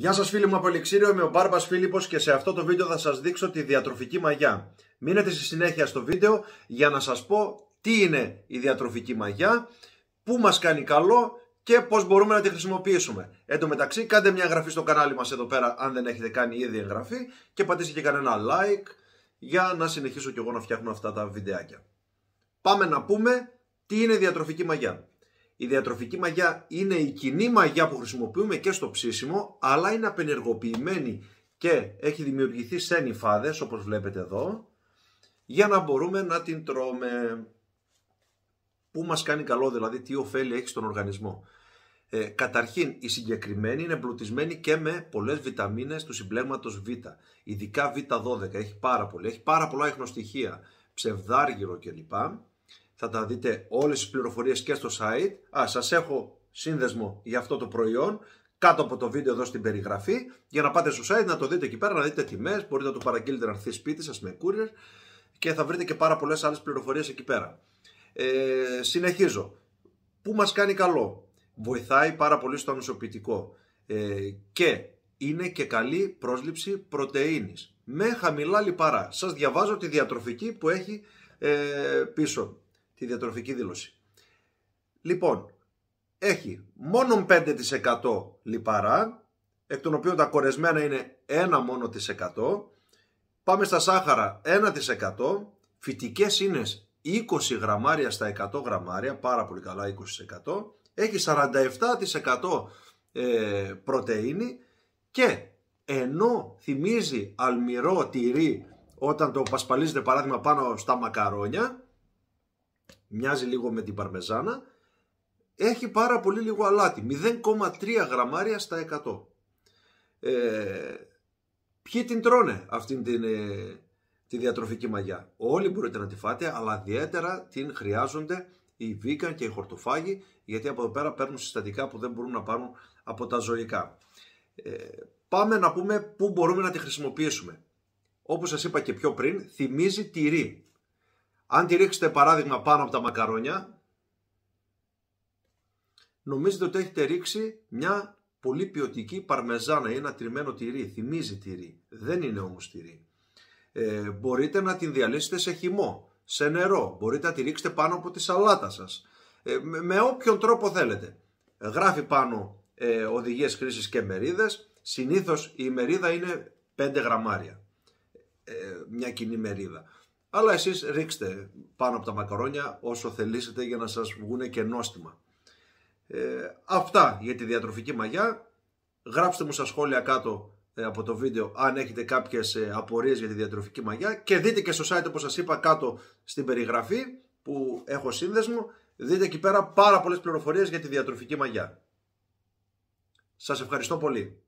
Γεια σας φίλοι μου από Ελιξίριο, είμαι ο Μπάρμπας Φίλιππος και σε αυτό το βίντεο θα σας δείξω τη διατροφική μαγιά. Μείνετε στη συνέχεια στο βίντεο για να σας πω τι είναι η διατροφική μαγιά, πού μας κάνει καλό και πώς μπορούμε να τη χρησιμοποιήσουμε. Εν τω μεταξύ κάντε μια εγγραφή στο κανάλι μας εδώ πέρα αν δεν έχετε κάνει ήδη εγγραφή και πατήστε και κανένα like για να συνεχίσω κι εγώ να φτιάχνω αυτά τα βιντεάκια. Πάμε να πούμε τι είναι η διατροφική μαγιά. Η διατροφική μαγιά είναι η κοινή μαγιά που χρησιμοποιούμε και στο ψήσιμο, αλλά είναι απενεργοποιημένη και έχει δημιουργηθεί σε νυφάδες, όπως βλέπετε εδώ, για να μπορούμε να την τρώμε. Πού μας κάνει καλό, δηλαδή τι ωφέλη έχει στον οργανισμό. Ε, καταρχήν, η συγκεκριμένη είναι εμπλουτισμένη και με πολλές βιταμίνες του συμπλέγματος Β. Ειδικά Β12 έχει πάρα πολύ. Έχει πάρα πολλά εχνοστοιχεία, ψευδάργυρο κλπ θα τα δείτε όλες τις πληροφορίες και στο site. Α, σας έχω σύνδεσμο για αυτό το προϊόν κάτω από το βίντεο εδώ στην περιγραφή για να πάτε στο site να το δείτε εκεί πέρα, να δείτε τιμές, μπορείτε να το παραγγείλετε να έρθει σπίτι σας με courier και θα βρείτε και πάρα πολλές άλλες πληροφορίες εκεί πέρα. Ε, συνεχίζω. Πού μας κάνει καλό. Βοηθάει πάρα πολύ στο ανοσοποιητικό ε, και είναι και καλή πρόσληψη πρωτεΐνης με χαμηλά λιπαρά. Σας διαβάζω τη διατροφική που έχει ε, πίσω τη διατροφική δήλωση. Λοιπόν, έχει μόνο 5% λιπαρά, εκ των οποίων τα κορεσμένα είναι 1 μόνο της 100. Πάμε στα σάχαρα 1%, φυτικές είναι 20 γραμμάρια στα 100 γραμμάρια, πάρα πολύ καλά 20%. Έχει 47% ε, πρωτεΐνη και ενώ θυμίζει αλμυρό τυρί όταν το πασπαλίζετε παράδειγμα πάνω στα μακαρόνια, μοιάζει λίγο με την παρμεζάνα, έχει πάρα πολύ λίγο αλάτι, 0,3 γραμμάρια στα 100. Ε, ποιοι την τρώνε αυτήν την, ε, τη διατροφική μαγιά. Όλοι μπορείτε να τη φάτε, αλλά ιδιαίτερα την χρειάζονται οι βίκαν και οι χορτοφάγοι, γιατί από εδώ πέρα παίρνουν συστατικά που δεν μπορούν να πάρουν από τα ζωικά. Ε, πάμε να πούμε πού μπορούμε να τη χρησιμοποιήσουμε. Όπως σας είπα και πιο πριν, θυμίζει τυρί. Αν τη ρίξετε παράδειγμα πάνω από τα μακαρόνια, νομίζετε ότι έχετε ρίξει μια πολύ ποιοτική παρμεζάνα ή ένα τριμμένο τυρί. Θυμίζει τυρί. Δεν είναι όμως τυρί. Ε, μπορείτε να την διαλύσετε σε χυμό, σε νερό. Μπορείτε να τη ρίξετε πάνω από τη σαλάτα σας. Ε, με, όποιον τρόπο θέλετε. Γράφει πάνω ε, οδηγίες χρήσης και μερίδες. Συνήθως η μερίδα είναι 5 γραμμάρια. Ε, μια κοινή μερίδα. Αλλά εσείς ρίξτε πάνω από τα μακαρόνια όσο θελήσετε για να σας βγουν και νόστιμα. Ε, αυτά για τη διατροφική μαγιά. Γράψτε μου στα σχόλια κάτω ε, από το βίντεο αν έχετε κάποιες ε, απορίες για τη διατροφική μαγιά και δείτε και στο site όπως σας είπα κάτω στην περιγραφή που έχω σύνδεσμο δείτε εκεί πέρα πάρα πολλές πληροφορίες για τη διατροφική μαγιά. Σας ευχαριστώ πολύ.